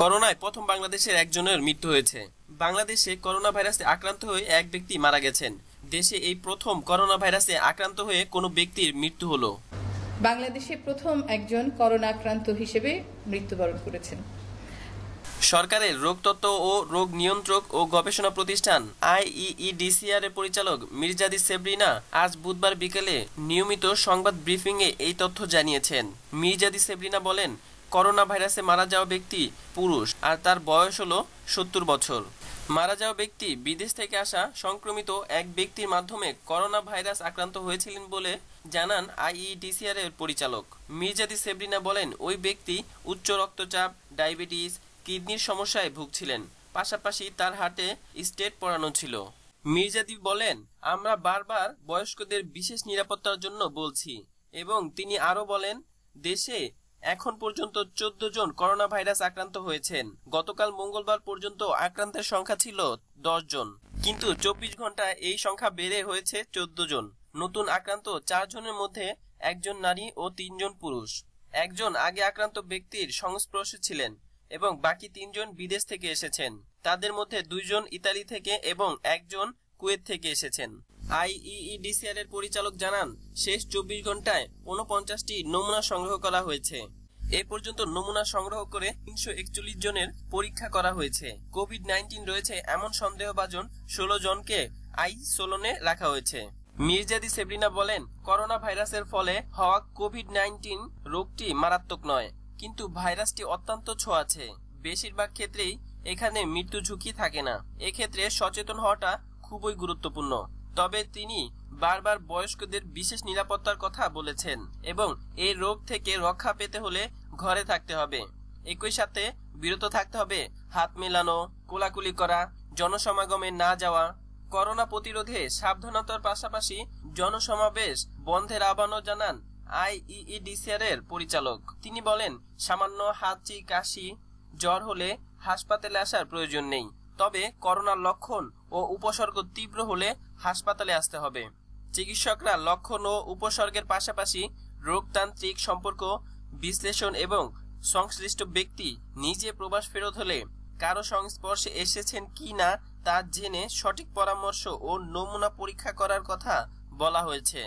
করোনায় প্রথম বাংলাদেশের একজনের মৃত্যু হয়েছে বাংলাদেশে করোনা ভাইরাসে আক্রান্ত হয়ে এক ব্যক্তি মারা গেছেন দেশে এই প্রথম করোনা ভাইরাসে আক্রান্ত হয়ে কোনো ব্যক্তির মৃত্যু হলো বাংলাদেশে প্রথম একজন করোনা আক্রান্ত হিসেবে মৃত্যুবরণ করেছেন সরকারের রোগ তত্ত্ব ও রোগ নিয়ন্ত্রক ও গবেষণা প্রতিষ্ঠান আইইডিসিআর এর পরিচালক মির্জাদি সেবরিনা আজ বুধবার বিকেলে নিয়মিত সংবাদ ব্রিফিংয়ে এই তথ্য জানিয়েছেন মির্জাদি সেবরিনা বলেন করোনা ভাইরাসে মারা যাওয়া ব্যক্তি পুরুষ আর তার বয়স হলো সত্তর বছর মারা যাওয়া ব্যক্তি বিদেশ থেকে আসা সংক্রমিত এক ব্যক্তির মাধ্যমে করোনা ভাইরাস আক্রান্ত হয়েছিলেন বলে জানান আইইডিসিআর এর পরিচালক মির্জাদি সেবরিনা বলেন ওই ব্যক্তি উচ্চ রক্তচাপ ডায়াবেটিস কিডনির সমস্যায় ভুগছিলেন পাশাপাশি তার হাটে স্টেট পড়ানো ছিল মির্জাদি বলেন আমরা বারবার বয়স্কদের বিশেষ নিরাপত্তার জন্য বলছি এবং তিনি আরও বলেন দেশে এখন পর্যন্ত চোদ্দ জন করোনা ভাইরাস আক্রান্ত হয়েছেন গতকাল মঙ্গলবার পর্যন্ত আক্রান্তের সংখ্যা ছিল দশ জন কিন্তু চব্বিশ ঘন্টা এই সংখ্যা বেড়ে হয়েছে চোদ্দ জন নতুন আক্রান্ত চার জনের মধ্যে একজন নারী ও তিনজন পুরুষ একজন আগে আক্রান্ত ব্যক্তির সংস্পর্শে ছিলেন এবং বাকি তিনজন বিদেশ থেকে এসেছেন তাদের মধ্যে দুইজন ইতালি থেকে এবং একজন কুয়েত থেকে এসেছেন আইইডিসিআর এর পরিচালক জানান শেষ চব্বিশ ঘন্টায় উনপঞ্চাশটি নমুনা সংগ্রহ করা হয়েছে এ পর্যন্ত নমুনা সংগ্রহ করে তিনশো একচল্লিশ জনের পরীক্ষা করা হয়েছে কোভিড নাইন্টিন রয়েছে এমন সন্দেহভাজন ষোলো জনকে আইসোলনে রাখা হয়েছে মির্জাদি সেবরিনা বলেন করোনা ভাইরাসের ফলে হওয়া কোভিড নাইন্টিন রোগটি মারাত্মক নয় কিন্তু ভাইরাসটি অত্যন্ত ছোঁয়াছে বেশিরভাগ ক্ষেত্রেই এখানে মৃত্যু ঝুঁকি থাকে না এক্ষেত্রে সচেতন হওয়াটা খুবই গুরুত্বপূর্ণ তবে তিনি বারবার বয়স্কদের বিশেষ নিরাপত্তার কথা বলেছেন এবং এই রোগ থেকে রক্ষা পেতে হলে ঘরে থাকতে হবে একই সাথে বিরত থাকতে হবে হাত মেলানো কোলাকুলি করা জনসমাগমে না যাওয়া করোনা প্রতিরোধে সাবধানতার পাশাপাশি জনসমাবেশ বন্ধের আহ্বানও জানান আইইডিসিআর এর পরিচালক তিনি বলেন সামান্য হাঁচি কাশি জ্বর হলে হাসপাতালে আসার প্রয়োজন নেই তবে করোনার লক্ষণ ও উপসর্গ তীব্র হলে হাসপাতালে আসতে হবে চিকিৎসকরা লক্ষণ ও উপসর্গের পাশাপাশি রোগতান্ত্রিক সম্পর্ক বিশ্লেষণ এবং সংশ্লিষ্ট ব্যক্তি নিজে প্রবাস ফেরত হলে কারো সংস্পর্শে এসেছেন কি না তা জেনে সঠিক পরামর্শ ও নমুনা পরীক্ষা করার কথা বলা হয়েছে